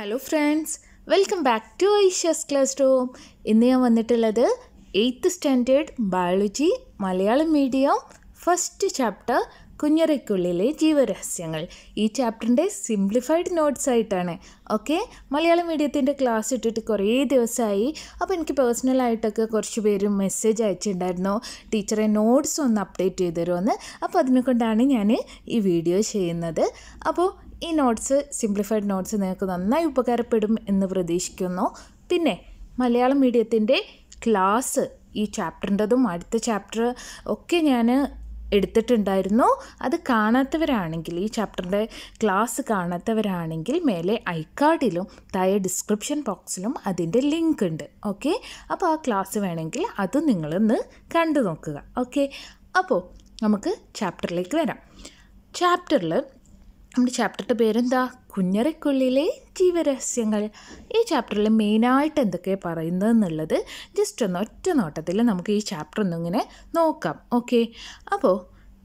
hello friends welcome back to ഐഷ്യസ് classroom ഇന്ന് ഞാൻ വന്നിട്ടുള്ളത് eighth standard biology Malayalam medium first chapter കുഞ്ഞറയ്ക്കുള്ളിലെ ജീവരഹസ്യങ്ങൾ ഈ ചാപ്റ്ററിൻ്റെ സിംപ്ലിഫൈഡ് നോട്ട്സ് ആയിട്ടാണ് ഓക്കെ മലയാളം മീഡിയത്തിൻ്റെ ക്ലാസ് ഇട്ടിട്ട് കുറേ ദിവസമായി അപ്പോൾ എനിക്ക് പേഴ്സണലായിട്ടൊക്കെ കുറച്ച് പേര് മെസ്സേജ് അയച്ചിട്ടുണ്ടായിരുന്നു ടീച്ചറെ നോട്ട്സ് ഒന്ന് അപ്ഡേറ്റ് ചെയ്ത് തരുമെന്ന് അപ്പോൾ അതിനെക്കൊണ്ടാണ് ഞാൻ ഈ വീഡിയോ ചെയ്യുന്നത് അപ്പോൾ ഈ നോട്ട്സ് സിംപ്ലിഫൈഡ് നോട്ട്സ് നിങ്ങൾക്ക് നന്നായി ഉപകാരപ്പെടും എന്ന് പ്രതീക്ഷിക്കുന്നു പിന്നെ മലയാളം മീഡിയത്തിൻ്റെ ക്ലാസ് ഈ ചാപ്റ്ററിൻ്റെതും അടുത്ത ചാപ്റ്റർ ഒക്കെ ഞാൻ എടുത്തിട്ടുണ്ടായിരുന്നു അത് കാണാത്തവരാണെങ്കിൽ ഈ ചാപ്റ്ററിൻ്റെ ക്ലാസ് കാണാത്തവരാണെങ്കിൽ മേലെ ഐക്കാർഡിലും താഴെ ഡിസ്ക്രിപ്ഷൻ ബോക്സിലും അതിൻ്റെ ലിങ്ക് ഉണ്ട് ഓക്കെ അപ്പോൾ ആ ക്ലാസ് വേണമെങ്കിൽ അത് നിങ്ങളൊന്ന് കണ്ടു നോക്കുക ഓക്കെ അപ്പോൾ നമുക്ക് ചാപ്റ്ററിലേക്ക് വരാം ചാപ്റ്ററിൽ നമ്മുടെ ചാപ്റ്ററിൻ്റെ പേരെന്താ കുഞ്ഞറയ്ക്കുള്ളിലെ ജീവരഹസ്യങ്ങൾ ഈ ചാപ്റ്ററിൽ മെയിനായിട്ട് എന്തൊക്കെയാണ് പറയുന്നത് എന്നുള്ളത് ജസ്റ്റ് ഒന്ന് ഒറ്റ നോട്ടത്തിൽ നമുക്ക് ഈ ചാപ്റ്റർ ഒന്നിങ്ങനെ നോക്കാം ഓക്കെ അപ്പോൾ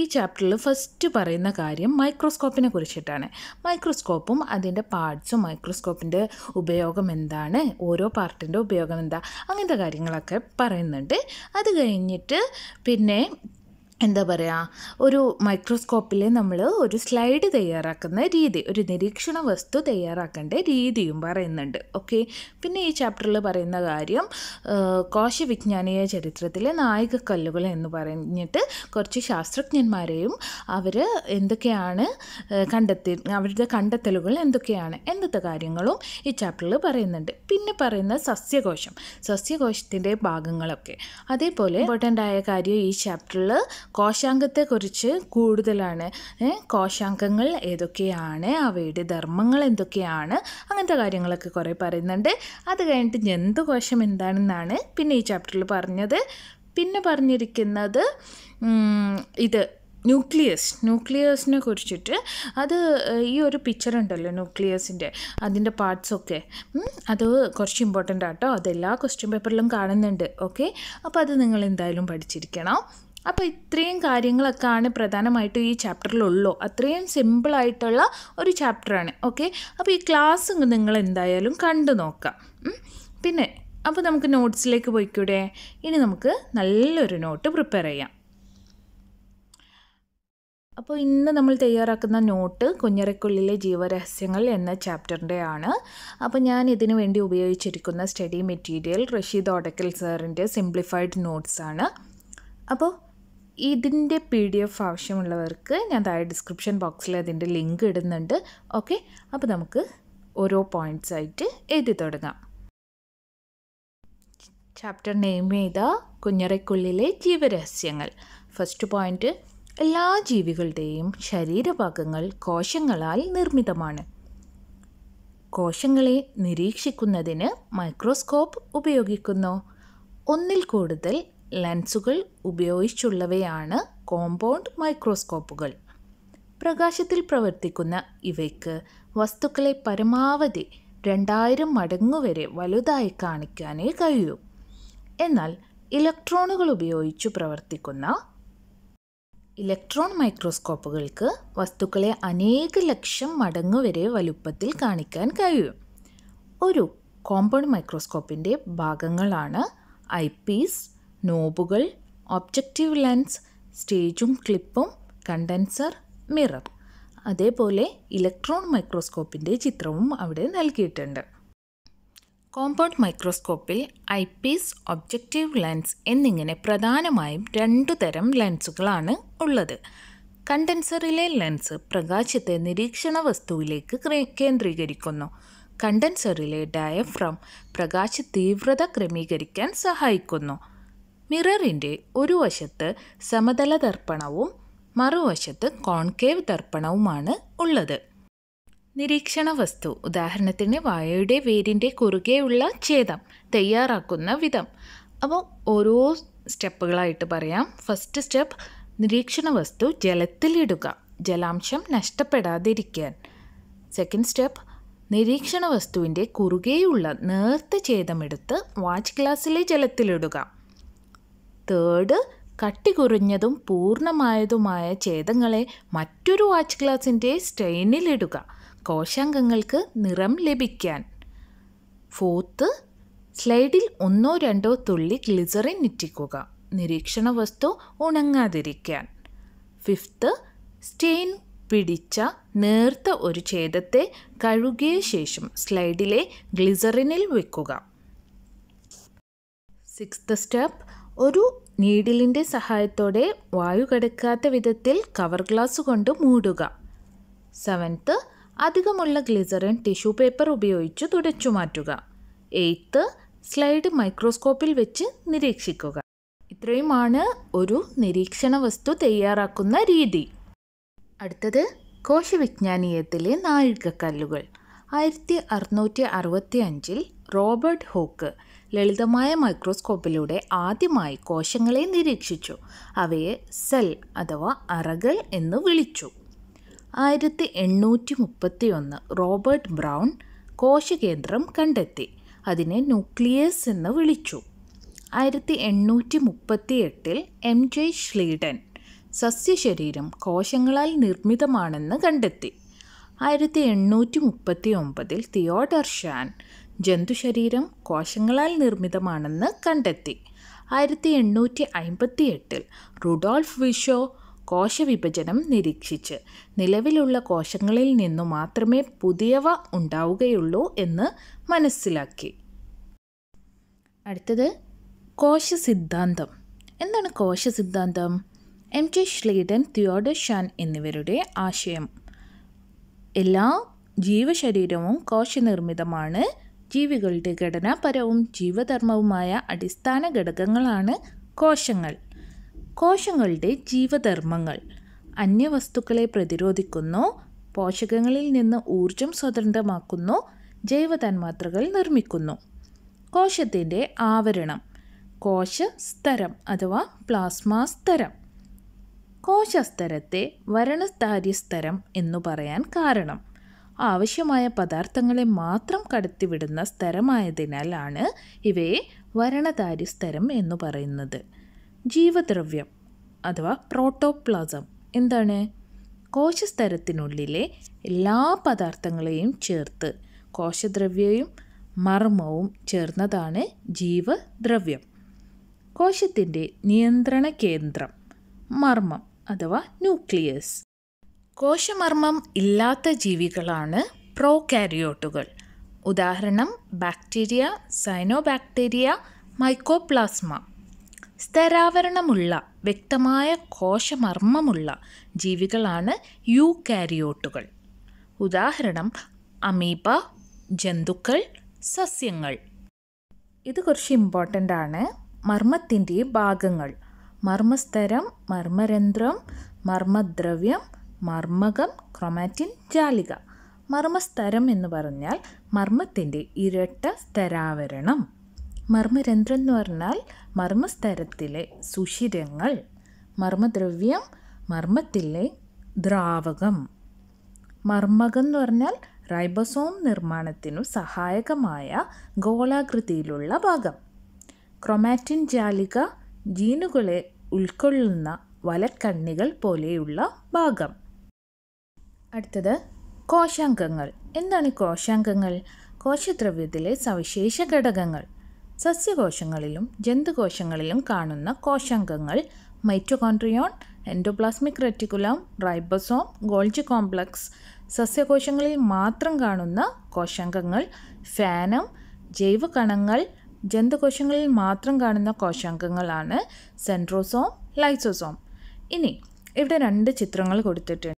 ഈ ചാപ്റ്ററിൽ ഫസ്റ്റ് പറയുന്ന കാര്യം മൈക്രോസ്കോപ്പിനെ കുറിച്ചിട്ടാണ് മൈക്രോസ്കോപ്പും അതിൻ്റെ പാർട്സും മൈക്രോസ്കോപ്പിൻ്റെ ഉപയോഗം എന്താണ് ഓരോ പാർട്ടിൻ്റെ ഉപയോഗം എന്താ അങ്ങനത്തെ കാര്യങ്ങളൊക്കെ പറയുന്നുണ്ട് അത് കഴിഞ്ഞിട്ട് പിന്നെ എന്താ പറയുക ഒരു മൈക്രോസ്കോപ്പിൽ നമ്മൾ ഒരു സ്ലൈഡ് തയ്യാറാക്കുന്ന രീതി ഒരു നിരീക്ഷണ വസ്തു തയ്യാറാക്കേണ്ട രീതിയും പറയുന്നുണ്ട് ഓക്കെ പിന്നെ ഈ ചാപ്റ്ററിൽ പറയുന്ന കാര്യം കോശവിജ്ഞാനീയ ചരിത്രത്തിലെ കല്ലുകൾ എന്ന് പറഞ്ഞിട്ട് കുറച്ച് ശാസ്ത്രജ്ഞന്മാരെയും അവർ എന്തൊക്കെയാണ് കണ്ടെത്തി അവരുടെ കണ്ടെത്തലുകൾ എന്തൊക്കെയാണ് എന്നത്തെ കാര്യങ്ങളും ഈ ചാപ്റ്ററിൽ പറയുന്നുണ്ട് പിന്നെ പറയുന്ന സസ്യകോശം സസ്യകോശത്തിൻ്റെ ഭാഗങ്ങളൊക്കെ അതേപോലെ ഇമ്പോർട്ടൻ്റ് ആയ കാര്യം ഈ ചാപ്റ്ററിൽ കോശാംഗത്തെക്കുറിച്ച് കൂടുതലാണ് കോശാംഗങ്ങൾ ഏതൊക്കെയാണ് അവയുടെ ധർമ്മങ്ങൾ എന്തൊക്കെയാണ് അങ്ങനത്തെ കാര്യങ്ങളൊക്കെ കുറേ പറയുന്നുണ്ട് അത് കഴിഞ്ഞിട്ട് ജന്തുകോശം എന്താണെന്നാണ് പിന്നെ ഈ ചാപ്റ്ററിൽ പറഞ്ഞത് പിന്നെ പറഞ്ഞിരിക്കുന്നത് ഇത് ന്യൂക്ലിയസ് ന്യൂക്ലിയസിനെ കുറിച്ചിട്ട് അത് ഈ ഒരു പിക്ചർ ഉണ്ടല്ലോ ന്യൂക്ലിയസിൻ്റെ അതിൻ്റെ പാർട്സൊക്കെ അത് കുറച്ച് ഇമ്പോർട്ടൻ്റ് ആട്ടോ അതെല്ലാ ക്വസ്റ്റ്യൻ പേപ്പറിലും കാണുന്നുണ്ട് ഓക്കെ അപ്പോൾ അത് നിങ്ങൾ എന്തായാലും പഠിച്ചിരിക്കണം അപ്പോൾ ഇത്രയും കാര്യങ്ങളൊക്കെ ആണ് പ്രധാനമായിട്ടും ഈ ചാപ്റ്ററിലുള്ളൂ അത്രയും സിമ്പിളായിട്ടുള്ള ഒരു ചാപ്റ്ററാണ് ഓക്കെ അപ്പോൾ ഈ ക്ലാസ് നിങ്ങൾ എന്തായാലും കണ്ടു നോക്കാം പിന്നെ അപ്പോൾ നമുക്ക് നോട്ട്സിലേക്ക് പോയിക്കൂടെ ഇനി നമുക്ക് നല്ലൊരു നോട്ട് പ്രിപ്പയർ ചെയ്യാം അപ്പോൾ ഇന്ന് നമ്മൾ തയ്യാറാക്കുന്ന നോട്ട് കുഞ്ഞരക്കുള്ളിലെ ജീവരഹസ്യങ്ങൾ എന്ന ചാപ്റ്ററിൻ്റെ ആണ് അപ്പോൾ ഞാൻ ഇതിനു വേണ്ടി ഉപയോഗിച്ചിരിക്കുന്ന സ്റ്റഡി മെറ്റീരിയൽ റഷീദ് ഓടക്കൽ സാറിൻ്റെ സിംപ്ലിഫൈഡ് നോട്ട്സാണ് അപ്പോൾ ഇതിൻ്റെ പി ഡി എഫ് ആവശ്യമുള്ളവർക്ക് ഞാൻ താഴെ ഡിസ്ക്രിപ്ഷൻ ബോക്സിൽ അതിൻ്റെ ലിങ്ക് ഇടുന്നുണ്ട് ഓക്കെ അപ്പോൾ നമുക്ക് ഓരോ പോയിൻറ്റ്സ് ആയിട്ട് എഴുതി തുടങ്ങാം ചാപ്റ്റർ നെയിം ചെയ്ത കുഞ്ഞറയ്ക്കുള്ളിലെ ജീവരഹസ്യങ്ങൾ ഫസ്റ്റ് പോയിൻറ്റ് എല്ലാ ജീവികളുടെയും ശരീരഭാഗങ്ങൾ കോശങ്ങളാൽ നിർമ്മിതമാണ് കോശങ്ങളെ നിരീക്ഷിക്കുന്നതിന് മൈക്രോസ്കോപ്പ് ഉപയോഗിക്കുന്നു ഒന്നിൽ കൂടുതൽ ലെൻസുകൾ ഉപയോഗിച്ചുള്ളവയാണ് കോമ്പൗണ്ട് മൈക്രോസ്കോപ്പുകൾ പ്രകാശത്തിൽ പ്രവർത്തിക്കുന്ന ഇവയ്ക്ക് വസ്തുക്കളെ പരമാവധി രണ്ടായിരം മടങ്ങ് വരെ വലുതായി കാണിക്കാനേ കഴിയൂ എന്നാൽ ഇലക്ട്രോണുകൾ ഉപയോഗിച്ചു പ്രവർത്തിക്കുന്ന ഇലക്ട്രോൺ മൈക്രോസ്കോപ്പുകൾക്ക് വസ്തുക്കളെ അനേക ലക്ഷം മടങ്ങ് വരെ വലുപ്പത്തിൽ കാണിക്കാൻ കഴിയും ഒരു കോമ്പൗണ്ട് മൈക്രോസ്കോപ്പിൻ്റെ ഭാഗങ്ങളാണ് ഐ പീസ് നോബുകൾ ഒബ്ജക്റ്റീവ് ലെൻസ് സ്റ്റേജും ക്ലിപ്പും കണ്ടൻസർ മിറർ അതേപോലെ ഇലക്ട്രോൺ മൈക്രോസ്കോപ്പിൻ്റെ ചിത്രവും അവിടെ നൽകിയിട്ടുണ്ട് കോമ്പൗണ്ട് മൈക്രോസ്കോപ്പിൽ ഐ പീസ് ഒബ്ജക്റ്റീവ് ലെൻസ് എന്നിങ്ങനെ പ്രധാനമായും രണ്ടു തരം ലെൻസുകളാണ് ഉള്ളത് കണ്ടൻസറിലെ ലെൻസ് പ്രകാശത്തെ നിരീക്ഷണ വസ്തുവിലേക്ക് കേന്ദ്രീകരിക്കുന്നു കണ്ടൻസറിലെ ഡയഫ്രം പ്രകാശ തീവ്രത ക്രമീകരിക്കാൻ സഹായിക്കുന്നു മിററിൻ്റെ ഒരു വശത്ത് സമതല ദർപ്പണവും മറുവശത്ത് കോൺകേവ് ദർപ്പണവുമാണ് ഉള്ളത് നിരീക്ഷണ വസ്തു ഉദാഹരണത്തിന് വായയുടെ വേരിൻ്റെ കുറുകെയുള്ള ഛേദം തയ്യാറാക്കുന്ന വിധം അപ്പോൾ ഓരോ സ്റ്റെപ്പുകളായിട്ട് പറയാം ഫസ്റ്റ് സ്റ്റെപ്പ് നിരീക്ഷണ വസ്തു ജലത്തിലിടുക ജലാംശം നഷ്ടപ്പെടാതിരിക്കാൻ സെക്കൻഡ് സ്റ്റെപ്പ് നിരീക്ഷണ വസ്തുവിൻ്റെ കുറുകെയുള്ള നേർത്ത ഛേദമെടുത്ത് വാച്ച് ഗ്ലാസ്സിലെ ജലത്തിലിടുക തേർഡ് കട്ടി കുറഞ്ഞതും പൂർണ്ണമായതുമായ ഛേദങ്ങളെ മറ്റൊരു വാച്ച് ഗ്ലാസിൻ്റെ സ്ട്രെയിനിലിടുക കോശാംഗങ്ങൾക്ക് നിറം ലഭിക്കാൻ ഫോർത്ത് സ്ലൈഡിൽ ഒന്നോ രണ്ടോ തുള്ളി ഗ്ലിസറിൻ ഇറ്റിക്കുക നിരീക്ഷണ വസ്തു ഉണങ്ങാതിരിക്കാൻ ഫിഫ്ത്ത് സ്റ്റെയിൻ പിടിച്ച നേർത്ത ഒരു ഛേദത്തെ കഴുകിയ ശേഷം സ്ലൈഡിലെ ഗ്ലിസറിനിൽ വെക്കുക സിക്സ്ത് സ്റ്റെപ്പ് ഒരു നീഡിലിൻ്റെ സഹായത്തോടെ വായു കടക്കാത്ത വിധത്തിൽ കവർ ഗ്ലാസ് കൊണ്ട് മൂടുക സെവൻത്ത് അധികമുള്ള ഗ്ലിസറിൻ ടിഷ്യൂ പേപ്പർ ഉപയോഗിച്ച് തുടച്ചു മാറ്റുക എയ്ത്ത് സ്ലൈഡ് മൈക്രോസ്കോപ്പിൽ വെച്ച് നിരീക്ഷിക്കുക ഇത്രയുമാണ് ഒരു നിരീക്ഷണ വസ്തു തയ്യാറാക്കുന്ന രീതി അടുത്തത് കോശവിജ്ഞാനീയത്തിലെ നാഴികക്കല്ലുകൾ ആയിരത്തി അറുന്നൂറ്റി അറുപത്തി അഞ്ചിൽ റോബർട്ട് ഹോക്ക് ലളിതമായ മൈക്രോസ്കോപ്പിലൂടെ ആദ്യമായി കോശങ്ങളെ നിരീക്ഷിച്ചു അവയെ സെൽ അഥവാ അറകൾ എന്ന് വിളിച്ചു ആയിരത്തി എണ്ണൂറ്റി മുപ്പത്തി ഒന്ന് റോബർട്ട് ബ്രൗൺ കോശകേന്ദ്രം കണ്ടെത്തി അതിനെ ന്യൂക്ലിയസ് എന്ന് വിളിച്ചു ആയിരത്തി എണ്ണൂറ്റി മുപ്പത്തി എട്ടിൽ എം ജെ ഷ്ലീഡൻ സസ്യശരീരം കോശങ്ങളാൽ നിർമ്മിതമാണെന്ന് കണ്ടെത്തി ആയിരത്തി എണ്ണൂറ്റി മുപ്പത്തി ഒമ്പതിൽ തിയോഡർ ഷാൻ ജന്തുശരീരം കോശങ്ങളാൽ നിർമ്മിതമാണെന്ന് കണ്ടെത്തി ആയിരത്തി എണ്ണൂറ്റി അമ്പത്തി എട്ടിൽ റുഡോൾഫ് വിഷോ കോശവിഭജനം നിരീക്ഷിച്ച് നിലവിലുള്ള കോശങ്ങളിൽ നിന്നു മാത്രമേ പുതിയവ ഉണ്ടാവുകയുള്ളൂ എന്ന് മനസ്സിലാക്കി അടുത്തത് കോശ സിദ്ധാന്തം എന്താണ് കോശ സിദ്ധാന്തം M J Schleiden Theodor Schwann എന്നിവരുടെ ആശയം എല്ലാ ജീവശരീരവും കോശനിർമ്മിതമാണ് ജീവികളുടെ ഘടനാപരവും ജീവധർമ്മവുമായ അടിസ്ഥാന ഘടകങ്ങളാണ് കോശങ്ങൾ കോശങ്ങളുടെ ജീവധർമ്മങ്ങൾ അന്യവസ്തുക്കളെ പ്രതിരോധിക്കുന്നു പോഷകങ്ങളിൽ നിന്ന് ഊർജം സ്വതന്ത്രമാക്കുന്നു ജൈവതന്മാത്രകൾ നിർമ്മിക്കുന്നു കോശത്തിൻ്റെ ആവരണം കോശ സ്തരം അഥവാ പ്ലാസ്മാ സ്തരം കോശസ്തരത്തെ വരണസ്ഥാരി എന്നു പറയാൻ കാരണം ആവശ്യമായ പദാർത്ഥങ്ങളെ മാത്രം കടത്തിവിടുന്ന സ്ഥരമായതിനാലാണ് ഇവയെ വരണധാരി സ്ഥരം എന്ന് പറയുന്നത് ജീവദ്രവ്യം അഥവാ പ്രോട്ടോപ്ലാസം എന്താണ് കോശസ്തരത്തിനുള്ളിലെ എല്ലാ പദാർത്ഥങ്ങളെയും ചേർത്ത് കോശദ്രവ്യവും മർമ്മവും ചേർന്നതാണ് ജീവദ്രവ്യം കോശത്തിൻ്റെ നിയന്ത്രണ കേന്ദ്രം മർമ്മം അഥവാ ന്യൂക്ലിയസ് കോശമർമ്മം ഇല്ലാത്ത ജീവികളാണ് പ്രോകാരിയോട്ടുകൾ ഉദാഹരണം ബാക്ടീരിയ സൈനോബാക്ടീരിയ മൈക്കോപ്ലാസ്മ സ്ഥരാവരണമുള്ള വ്യക്തമായ കോശമർമ്മമുള്ള ജീവികളാണ് കാരിയോട്ടുകൾ ഉദാഹരണം അമീബ ജന്തുക്കൾ സസ്യങ്ങൾ ഇത് കുറച്ച് ഇമ്പോർട്ടൻ്റ് ആണ് മർമ്മത്തിൻ്റെ ഭാഗങ്ങൾ മർമ്മസ്തരം മർമ്മരന്ധ്രം മർമ്മദ്രവ്യം മർമ്മകം ക്രൊമാറ്റിൻ ജാലിക മർമ്മസ്തരം എന്ന് പറഞ്ഞാൽ മർമ്മത്തിൻ്റെ ഇരട്ട സ്തരാവരണം മർമ്മരന്ധ്രം എന്ന് പറഞ്ഞാൽ മർമ്മസ്തരത്തിലെ സുഷിരങ്ങൾ മർമ്മദ്രവ്യം മർമ്മത്തിലെ ദ്രാവകം മർമ്മകം എന്ന് പറഞ്ഞാൽ റൈബസോം നിർമ്മാണത്തിനു സഹായകമായ ഗോളാകൃതിയിലുള്ള ഭാഗം ക്രൊമാറ്റിൻ ജാലിക ജീനുകളെ ഉൾക്കൊള്ളുന്ന വലക്കണ്ണികൾ പോലെയുള്ള ഭാഗം അടുത്തത് കോശാംഗങ്ങൾ എന്താണ് കോശാംഗങ്ങൾ കോശദ്രവ്യത്തിലെ സവിശേഷ ഘടകങ്ങൾ സസ്യകോശങ്ങളിലും ജന്തുകോശങ്ങളിലും കാണുന്ന കോശാംഗങ്ങൾ mitochondrion endoplasmic reticulum ribosome Golgi complex സസ്യകോശങ്ങളിൽ മാത്രം കാണുന്ന കോശാംഗങ്ങൾ ഫാനം ജൈവ കണങ്ങൾ ജന്തുകോശങ്ങളിൽ മാത്രം കാണുന്ന കോശാംഗങ്ങളാണ് സെൻട്രോസോം ലൈസോസോം ഇനി ഇവിടെ രണ്ട് ചിത്രങ്ങൾ കൊടുത്തിട്ടുണ്ട്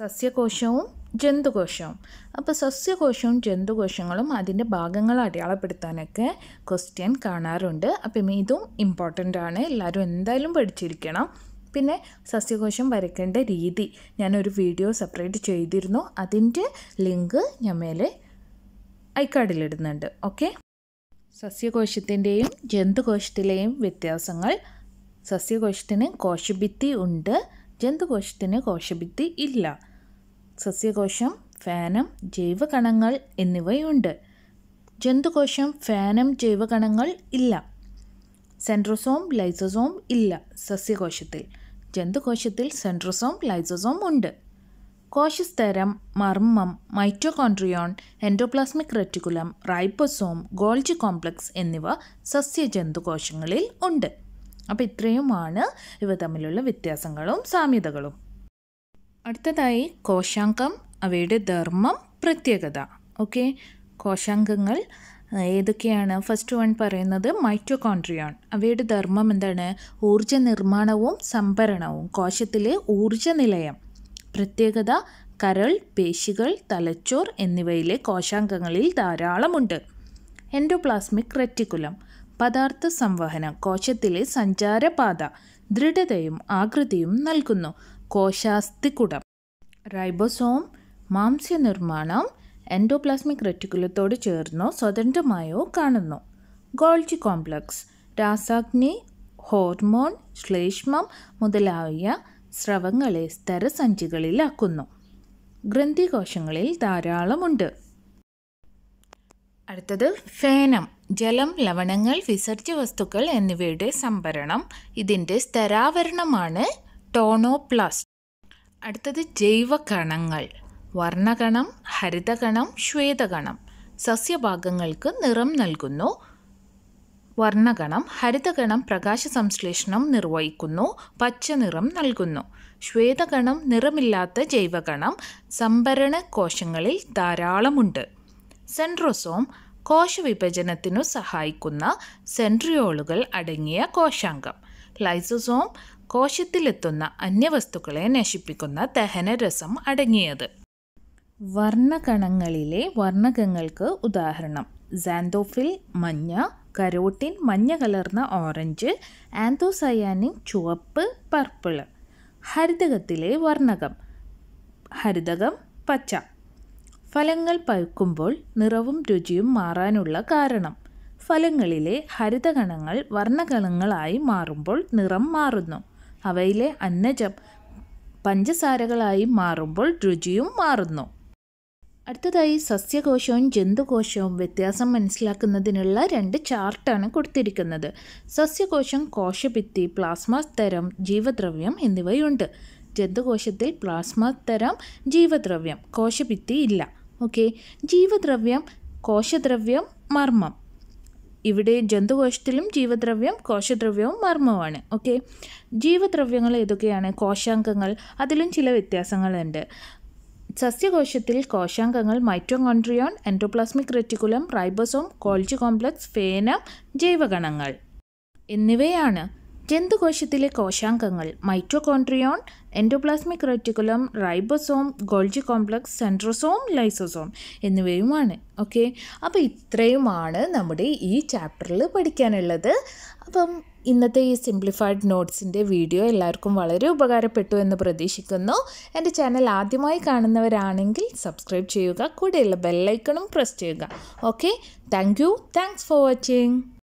സസ്യകോശവും ജന്തുകോശവും അപ്പോൾ സസ്യകോശവും ജന്തുകോശങ്ങളും അതിൻ്റെ ഭാഗങ്ങൾ അടയാളപ്പെടുത്താനൊക്കെ ക്വസ്റ്റ്യൻ കാണാറുണ്ട് അപ്പം ഇതും ഇമ്പോർട്ടൻ്റ് ആണ് എല്ലാവരും എന്തായാലും പഠിച്ചിരിക്കണം പിന്നെ സസ്യകോശം വരയ്ക്കേണ്ട രീതി ഞാനൊരു വീഡിയോ സെപ്പറേറ്റ് ചെയ്തിരുന്നു അതിൻ്റെ ലിങ്ക് ഞാൻ മേലെ ഐക്കാർഡിലിടുന്നുണ്ട് ഓക്കെ സസ്യകോശത്തിൻ്റെയും ജന്തുകോശത്തിലെയും വ്യത്യാസങ്ങൾ സസ്യകോശത്തിന് കോശഭിത്തി ഉണ്ട് ജന്തുകോശത്തിന് കോശഭിത്തി ഇല്ല സസ്യകോശം ഫാനം ജൈവകണങ്ങൾ എന്നിവയുണ്ട് ജന്തുകോശം ഫാനം ജൈവകണങ്ങൾ ഇല്ല സെൻട്രോസോം ലൈസോസോം ഇല്ല സസ്യകോശത്തിൽ ജന്തുകോശത്തിൽ സെൻട്രോസോം ലൈസോസോം ഉണ്ട് കോശസ്തരം മർമ്മം mitochondrion endoplasmic reticulum ribosome Golgi complex എന്നിവ സസ്യജന്തുകോശങ്ങളിൽ ഉണ്ട് അപ്പോൾ ഇത്രയുമാണ് ഇവ തമ്മിലുള്ള വ്യത്യാസങ്ങളും സാമ്യതകളും അടുത്തതായി കോശാംഗം അവയുടെ ധർമ്മം പ്രത്യേകത ഓക്കെ കോശാംഗങ്ങൾ ഏതൊക്കെയാണ് ഫസ്റ്റ് വൺ പറയുന്നത് മൈറ്റോകോൺട്രിയോൺ അവയുടെ ധർമ്മം എന്താണ് ഊർജ നിർമ്മാണവും സംഭരണവും കോശത്തിലെ ഊർജ നിലയം പ്രത്യേകത കരൾ പേശികൾ തലച്ചോർ എന്നിവയിലെ കോശാംഗങ്ങളിൽ ധാരാളമുണ്ട് എൻഡോപ്ലാസ്മിക് റെറ്റിക്കുലം പദാർത്ഥ സംവഹനം കോശത്തിലെ സഞ്ചാരപാത ദൃഢതയും ആകൃതിയും നൽകുന്നു കോശാസ്തികുടം റൈബോസോം മാംസ്യനിർമ്മാണം എൻഡോപ്ലാസ്മിക് റെറ്റിക്കുലത്തോട് ചേർന്നോ സ്വതന്ത്രമായോ കാണുന്നു ഗോൾജി കോംപ്ലക്സ് രാസാഗ്നി ഹോർമോൺ ശ്ലേഷ്മം മുതലായ സ്രവങ്ങളെ ഗ്രന്ഥി കോശങ്ങളിൽ ധാരാളമുണ്ട് അടുത്തത് ഫേനം ജലം ലവണങ്ങൾ വിസർജ്യ വസ്തുക്കൾ എന്നിവയുടെ സംഭരണം ഇതിൻ്റെ സ്ഥരാവരണമാണ് പ്ലസ് അടുത്തത് ജൈവ കണങ്ങൾ വർണ്ണകണം ഹരിതകണം ശ്വേതകണം സസ്യഭാഗങ്ങൾക്ക് നിറം നൽകുന്നു വർണ്ണകണം ഹരിതഗണം പ്രകാശ സംശ്ലേഷണം നിർവഹിക്കുന്നു പച്ച നിറം നൽകുന്നു ശ്വേതകണം നിറമില്ലാത്ത ജൈവഗണം സംഭരണ കോശങ്ങളിൽ ധാരാളമുണ്ട് സെൻട്രോസോം കോശവിഭജനത്തിനു സഹായിക്കുന്ന സെൻട്രിയോളുകൾ അടങ്ങിയ കോശാംഗം ലൈസോസോം കോശത്തിലെത്തുന്ന അന്യവസ്തുക്കളെ നശിപ്പിക്കുന്ന ദഹനരസം അടങ്ങിയത് വർണ്ണകണങ്ങളിലെ വർണ്ണകങ്ങൾക്ക് ഉദാഹരണം സാന്തോഫിൽ മഞ്ഞ കരോട്ടിൻ മഞ്ഞ കലർന്ന ഓറഞ്ച് ആന്തോസയാനിൻ ചുവപ്പ് പർപ്പിള് ഹരിതകത്തിലെ വർണ്ണകം ഹരിതകം പച്ച ഫലങ്ങൾ പഴുക്കുമ്പോൾ നിറവും രുചിയും മാറാനുള്ള കാരണം ഫലങ്ങളിലെ ഹരിതകണങ്ങൾ വർണ്ണകണങ്ങളായി മാറുമ്പോൾ നിറം മാറുന്നു അവയിലെ അന്നജം പഞ്ചസാരകളായി മാറുമ്പോൾ രുചിയും മാറുന്നു അടുത്തതായി സസ്യകോശവും ജന്തുകോശവും വ്യത്യാസം മനസ്സിലാക്കുന്നതിനുള്ള രണ്ട് ചാർട്ടാണ് കൊടുത്തിരിക്കുന്നത് സസ്യകോശം കോശഭിത്തി പ്ലാസ്മ തരം ജീവദ്രവ്യം എന്നിവയുണ്ട് ജന്തുകോശത്തിൽ പ്ലാസ്മ തരം ജീവദ്രവ്യം കോശഭിത്തി ഇല്ല ഓക്കെ ജീവദ്രവ്യം കോശദ്രവ്യം മർമ്മം ഇവിടെ ജന്തുകോശത്തിലും ജീവദ്രവ്യം കോശദ്രവ്യവും മർമ്മവുമാണ് ഓക്കെ ജീവദ്രവ്യങ്ങൾ ഏതൊക്കെയാണ് കോശാംഗങ്ങൾ അതിലും ചില വ്യത്യാസങ്ങളുണ്ട് സസ്യകോശത്തിൽ കോശാംഗങ്ങൾ mitochondrion endoplasmic reticulum ribosome Golgi complex ഫേനം ജൈവഗണങ്ങൾ എന്നിവയാണ് ജന്തുകോശത്തിലെ കോശാംഗങ്ങൾ mitochondrion endoplasmic reticulum ribosome Golgi complex centrosome lysosome എന്നിവയുമാണ് ഓക്കെ അപ്പോൾ ഇത്രയുമാണ് നമ്മുടെ ഈ ചാപ്റ്ററിൽ പഠിക്കാനുള്ളത് അപ്പം ഇന്നത്തെ ഈ സിംപ്ലിഫൈഡ് നോട്ട്സിൻ്റെ വീഡിയോ എല്ലാവർക്കും വളരെ ഉപകാരപ്പെട്ടു എന്ന് പ്രതീക്ഷിക്കുന്നു എൻ്റെ ചാനൽ ആദ്യമായി കാണുന്നവരാണെങ്കിൽ സബ്സ്ക്രൈബ് ചെയ്യുക കൂടെയുള്ള ബെല്ലൈക്കണും പ്രസ് ചെയ്യുക okay thank you thanks for watching